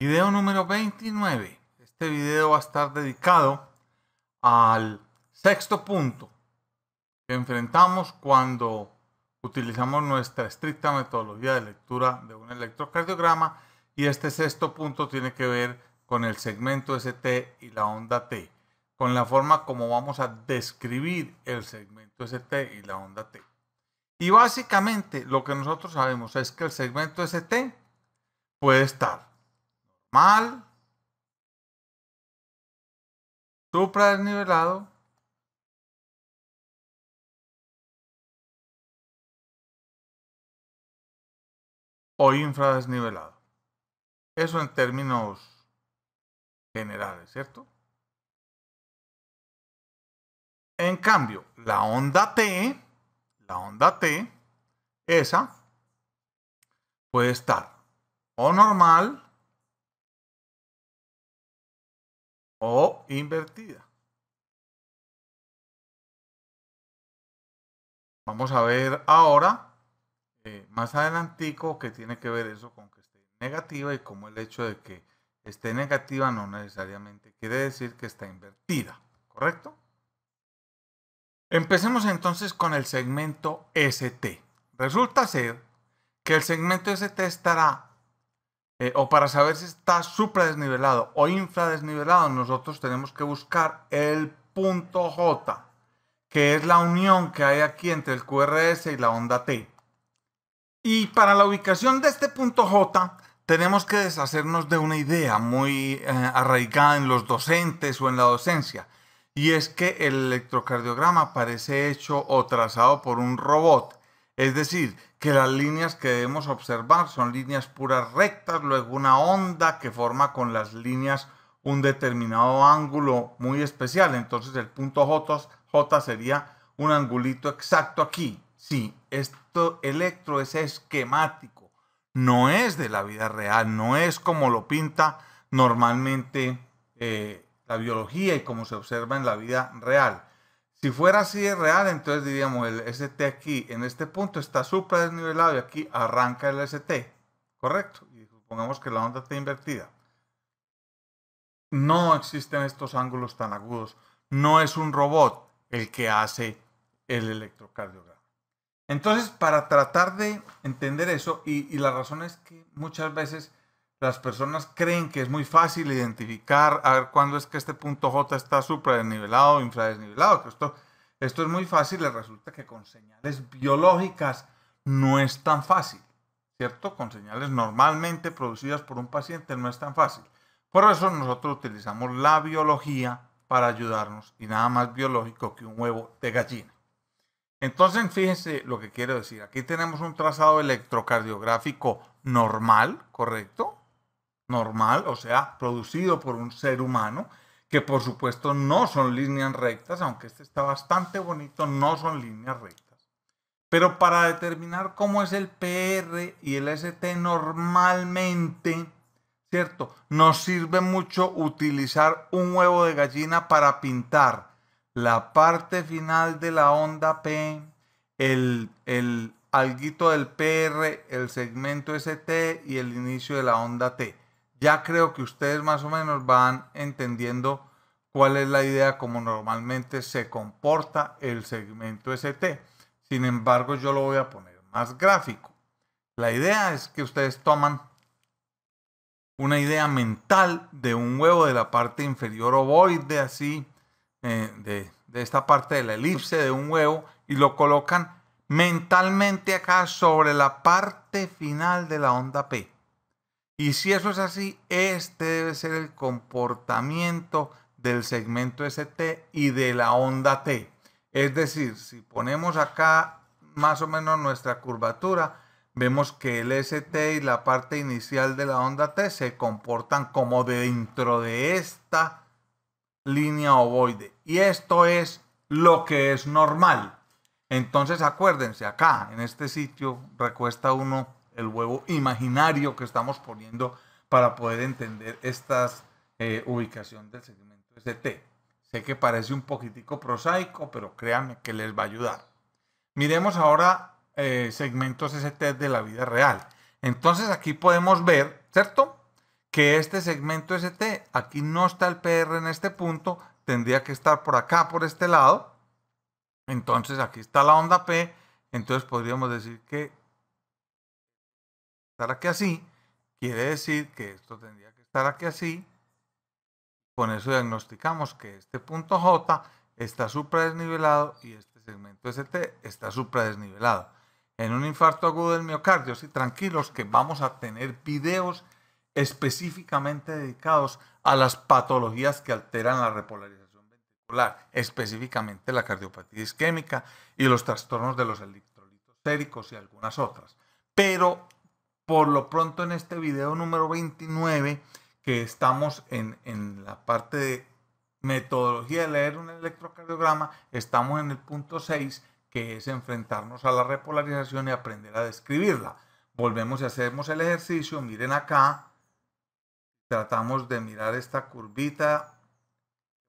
Video número 29. Este video va a estar dedicado al sexto punto que enfrentamos cuando utilizamos nuestra estricta metodología de lectura de un electrocardiograma y este sexto punto tiene que ver con el segmento ST y la onda T, con la forma como vamos a describir el segmento ST y la onda T. Y básicamente lo que nosotros sabemos es que el segmento ST puede estar Mal, supra o infradesnivelado. Eso en términos generales, ¿cierto? En cambio, la onda T, la onda T, esa puede estar o normal o invertida. Vamos a ver ahora, eh, más adelantico, que tiene que ver eso con que esté negativa y como el hecho de que esté negativa no necesariamente quiere decir que está invertida, ¿correcto? Empecemos entonces con el segmento ST. Resulta ser que el segmento ST estará eh, o para saber si está supra-desnivelado o infradesnivelado, nosotros tenemos que buscar el punto J, que es la unión que hay aquí entre el QRS y la onda T. Y para la ubicación de este punto J, tenemos que deshacernos de una idea muy eh, arraigada en los docentes o en la docencia, y es que el electrocardiograma parece hecho o trazado por un robot. Es decir, que las líneas que debemos observar son líneas puras rectas, luego una onda que forma con las líneas un determinado ángulo muy especial. Entonces el punto J, J sería un angulito exacto aquí. Sí, esto electro es esquemático, no es de la vida real, no es como lo pinta normalmente eh, la biología y como se observa en la vida real. Si fuera así de real, entonces diríamos el ST aquí, en este punto está supra desnivelado y aquí arranca el ST, ¿correcto? Y supongamos que la onda está invertida. No existen estos ángulos tan agudos. No es un robot el que hace el electrocardiograma. Entonces, para tratar de entender eso, y, y la razón es que muchas veces las personas creen que es muy fácil identificar a ver cuándo es que este punto J está supradesnivelado o infradesnivelado. Que esto, esto es muy fácil, le resulta que con señales biológicas no es tan fácil, ¿cierto? Con señales normalmente producidas por un paciente no es tan fácil. Por eso nosotros utilizamos la biología para ayudarnos y nada más biológico que un huevo de gallina. Entonces, fíjense lo que quiero decir. Aquí tenemos un trazado electrocardiográfico normal, ¿correcto? normal, o sea, producido por un ser humano, que por supuesto no son líneas rectas, aunque este está bastante bonito, no son líneas rectas. Pero para determinar cómo es el PR y el ST normalmente, ¿cierto? Nos sirve mucho utilizar un huevo de gallina para pintar la parte final de la onda P, el, el alguito del PR, el segmento ST y el inicio de la onda T ya creo que ustedes más o menos van entendiendo cuál es la idea como normalmente se comporta el segmento ST. Sin embargo, yo lo voy a poner más gráfico. La idea es que ustedes toman una idea mental de un huevo de la parte inferior ovoide, así, eh, de, de esta parte de la elipse de un huevo, y lo colocan mentalmente acá sobre la parte final de la onda P. Y si eso es así, este debe ser el comportamiento del segmento ST y de la onda T. Es decir, si ponemos acá más o menos nuestra curvatura, vemos que el ST y la parte inicial de la onda T se comportan como dentro de esta línea ovoide. Y esto es lo que es normal. Entonces acuérdense, acá en este sitio recuesta uno el huevo imaginario que estamos poniendo para poder entender esta eh, ubicación del segmento ST. Sé que parece un poquitico prosaico, pero créanme que les va a ayudar. Miremos ahora eh, segmentos ST de la vida real. Entonces aquí podemos ver, ¿cierto? Que este segmento ST, aquí no está el PR en este punto, tendría que estar por acá, por este lado. Entonces aquí está la onda P, entonces podríamos decir que estar aquí así, quiere decir que esto tendría que estar aquí así. Con eso diagnosticamos que este punto J está desnivelado y este segmento ST está supradesnivelado. En un infarto agudo del miocardio, sí, tranquilos que vamos a tener videos específicamente dedicados a las patologías que alteran la repolarización ventricular, específicamente la cardiopatía isquémica y los trastornos de los electrolitos séricos y algunas otras. Pero por lo pronto en este video número 29, que estamos en, la parte de metodología de leer un electrocardiograma, estamos en el punto 6, que es enfrentarnos a la repolarización y aprender a describirla. Volvemos y hacemos el ejercicio, miren acá, tratamos de mirar esta curvita,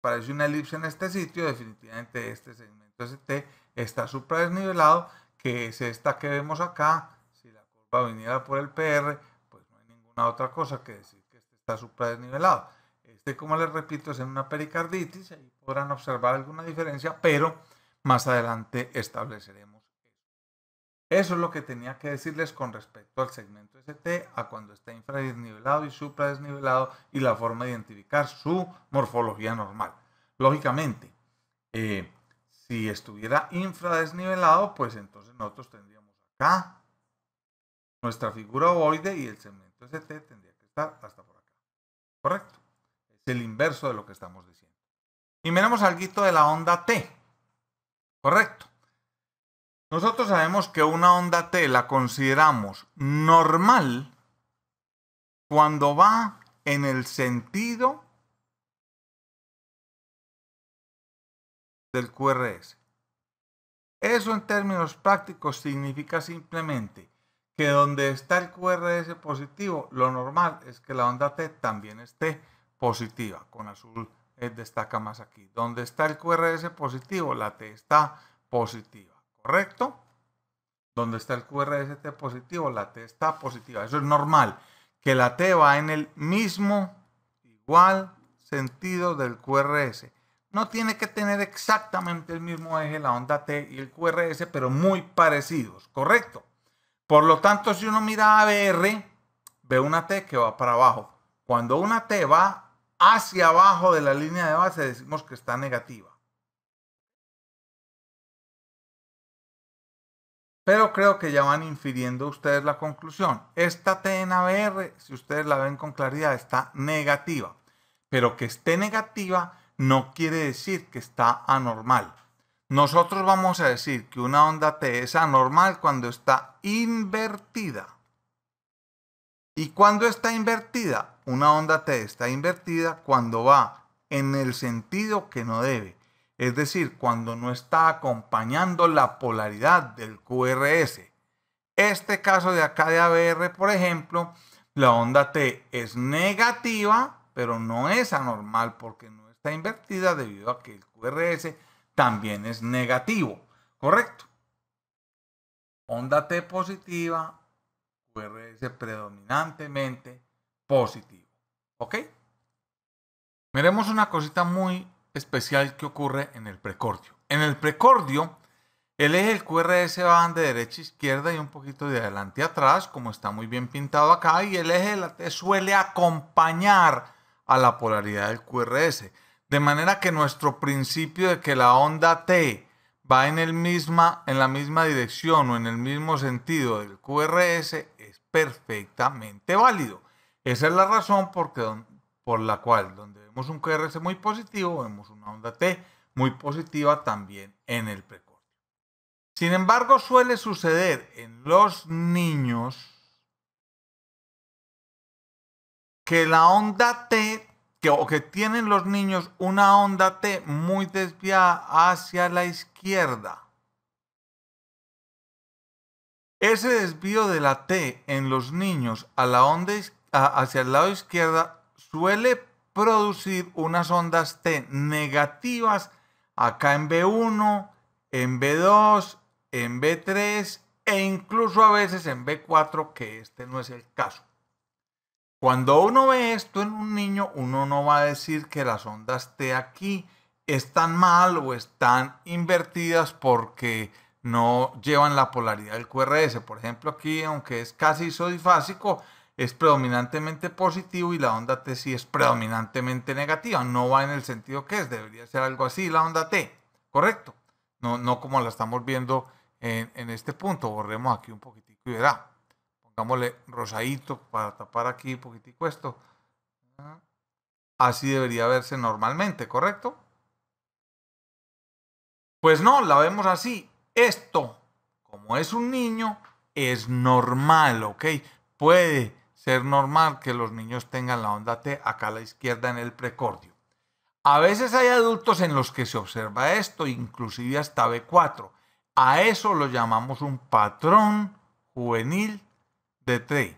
parece una elipse en este sitio, definitivamente este segmento ST está supra desnivelado, que es esta que vemos acá, pavonada por el PR, pues no hay ninguna otra cosa que decir que este está supradesnivelado. Este, como les repito, es en una pericarditis, ahí podrán observar alguna diferencia, pero más adelante estableceremos eso es lo que tenía que decirles con respecto al segmento ST, a cuando está infradesnivelado y supradesnivelado y la forma de identificar su morfología normal. Lógicamente, eh, si estuviera infradesnivelado, pues entonces nosotros tendríamos acá, nuestra figura ovoide y el segmento ST tendría que estar hasta por acá. ¿Correcto? Es el inverso de lo que estamos diciendo. Y miremos algo de la onda T. ¿Correcto? Nosotros sabemos que una onda T la consideramos normal cuando va en el sentido del QRS. Eso en términos prácticos significa simplemente que donde está el QRS positivo, lo normal es que la onda T también esté positiva. Con azul eh, destaca más aquí. Donde está el QRS positivo, la T está positiva. ¿Correcto? Donde está el QRS T positivo, la T está positiva. Eso es normal. Que la T va en el mismo, igual sentido del QRS. No tiene que tener exactamente el mismo eje la onda T y el QRS, pero muy parecidos, ¿correcto? Por lo tanto, si uno mira ABR, ve una T que va para abajo. Cuando una T va hacia abajo de la línea de base, decimos que está negativa. Pero creo que ya van infiriendo ustedes la conclusión. Esta T en ABR, si ustedes la ven con claridad, está negativa. Pero que esté negativa no quiere decir que está anormal. Nosotros vamos a decir que una onda T es anormal cuando está invertida. ¿Y cuando está invertida? Una onda T está invertida cuando va en el sentido que no debe. Es decir, cuando no está acompañando la polaridad del QRS. Este caso de acá de ABR, por ejemplo, la onda T es negativa, pero no es anormal porque no está invertida debido a que el QRS también es negativo, ¿correcto? Onda T positiva, QRS predominantemente positivo, ¿ok? Miremos una cosita muy especial que ocurre en el precordio. En el precordio, el eje del QRS va de derecha a izquierda y un poquito de adelante a atrás, como está muy bien pintado acá, y el eje de la T suele acompañar a la polaridad del QRS. De manera que nuestro principio de que la onda T va en, el misma, en la misma dirección o en el mismo sentido del QRS es perfectamente válido. Esa es la razón por la cual donde vemos un QRS muy positivo, vemos una onda T muy positiva también en el precordio. Sin embargo, suele suceder en los niños que la onda T o que tienen los niños una onda T muy desviada hacia la izquierda. Ese desvío de la T en los niños a la onda, hacia el lado izquierda suele producir unas ondas T negativas acá en B1, en B2, en B3 e incluso a veces en B4, que este no es el caso. Cuando uno ve esto en un niño, uno no va a decir que las ondas T aquí están mal o están invertidas porque no llevan la polaridad del QRS. Por ejemplo, aquí, aunque es casi isodifásico, es predominantemente positivo y la onda T sí es predominantemente negativa. No va en el sentido que es, debería ser algo así la onda T, ¿correcto? No, no como la estamos viendo en, en este punto. Borremos aquí un poquitico y verá pongámosle rosadito para tapar aquí un poquitico esto. Así debería verse normalmente, ¿correcto? Pues no, la vemos así. Esto, como es un niño, es normal, ¿ok? Puede ser normal que los niños tengan la onda T acá a la izquierda en el precordio. A veces hay adultos en los que se observa esto, inclusive hasta B4. A eso lo llamamos un patrón juvenil de T,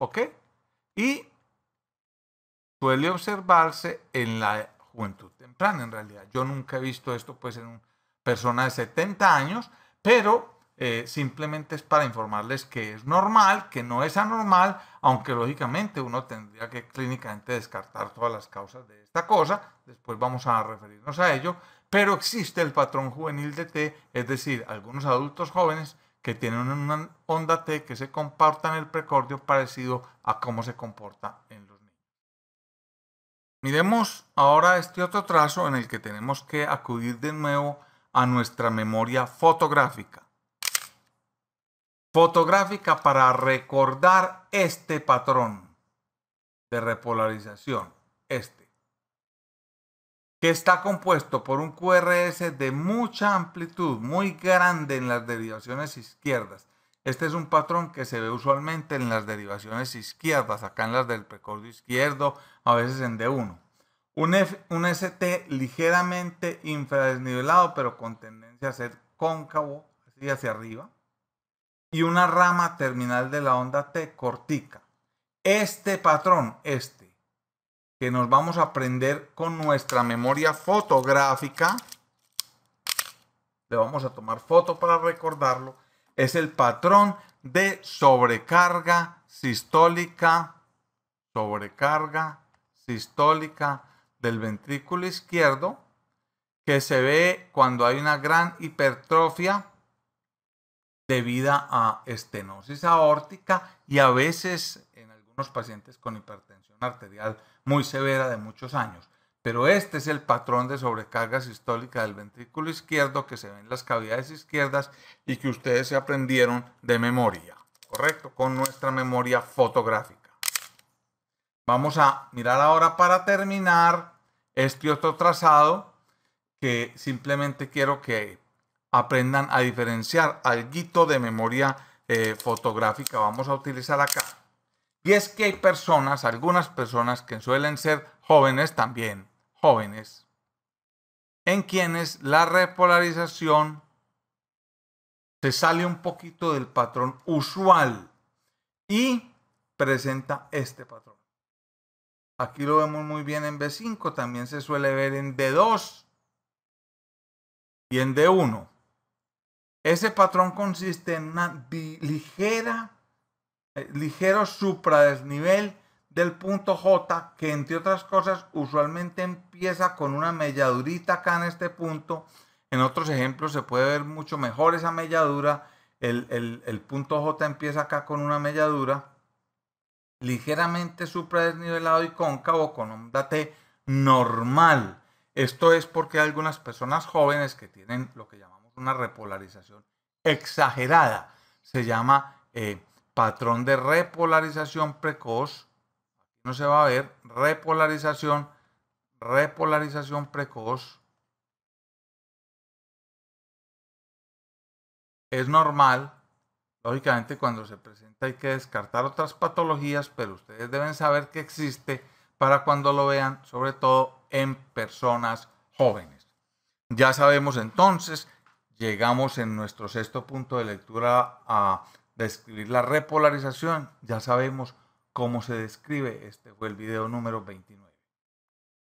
¿Ok? Y suele observarse en la juventud temprana, en realidad. Yo nunca he visto esto pues en una persona de 70 años, pero eh, simplemente es para informarles que es normal, que no es anormal, aunque lógicamente uno tendría que clínicamente descartar todas las causas de esta cosa, después vamos a referirnos a ello, pero existe el patrón juvenil de T, es decir, algunos adultos jóvenes que tienen una onda T que se comporta en el precordio parecido a cómo se comporta en los niños. Miremos ahora este otro trazo en el que tenemos que acudir de nuevo a nuestra memoria fotográfica. Fotográfica para recordar este patrón de repolarización. Este que está compuesto por un QRS de mucha amplitud, muy grande en las derivaciones izquierdas. Este es un patrón que se ve usualmente en las derivaciones izquierdas, acá en las del precordio izquierdo, a veces en D1. Un, ST ligeramente infradesnivelado, pero con tendencia a ser cóncavo, así hacia arriba. Y una rama terminal de la onda T cortica. Este patrón es, que nos vamos a aprender con nuestra memoria fotográfica. Le vamos a tomar foto para recordarlo. Es el patrón de sobrecarga sistólica, sobrecarga sistólica del ventrículo izquierdo, que se ve cuando hay una gran hipertrofia debida a estenosis aórtica y a veces en algunos pacientes con hipertensión arterial muy severa de muchos años. Pero este es el patrón de sobrecarga sistólica del ventrículo izquierdo que se ve en las cavidades izquierdas y que ustedes se aprendieron de memoria, ¿correcto? Con nuestra memoria fotográfica. Vamos a mirar ahora para terminar este otro trazado que simplemente quiero que aprendan a diferenciar algo de memoria eh, fotográfica. Vamos a utilizar acá. Y es que hay personas, algunas personas que suelen ser jóvenes también, jóvenes, en quienes la repolarización se sale un poquito del patrón usual y presenta este patrón. Aquí lo vemos muy bien en B5, también se suele ver en D2 y en D1. Ese patrón consiste en una ligera eh, ligero supradesnivel del punto J, que entre otras cosas usualmente empieza con una melladurita acá en este punto. En otros ejemplos se puede ver mucho mejor esa melladura. El, punto J empieza acá con una melladura ligeramente supradesnivelado y cóncavo con un date normal. Esto es porque algunas personas jóvenes que tienen lo que llamamos una repolarización exagerada, se llama eh, patrón de repolarización precoz, no se va a ver, repolarización, repolarización precoz, es normal, lógicamente cuando se presenta hay que descartar otras patologías, pero ustedes deben saber que existe para cuando lo vean, sobre todo en personas jóvenes. Ya sabemos entonces, llegamos en nuestro sexto punto de lectura a describir la repolarización, ya sabemos cómo se describe. Este fue el video número 29.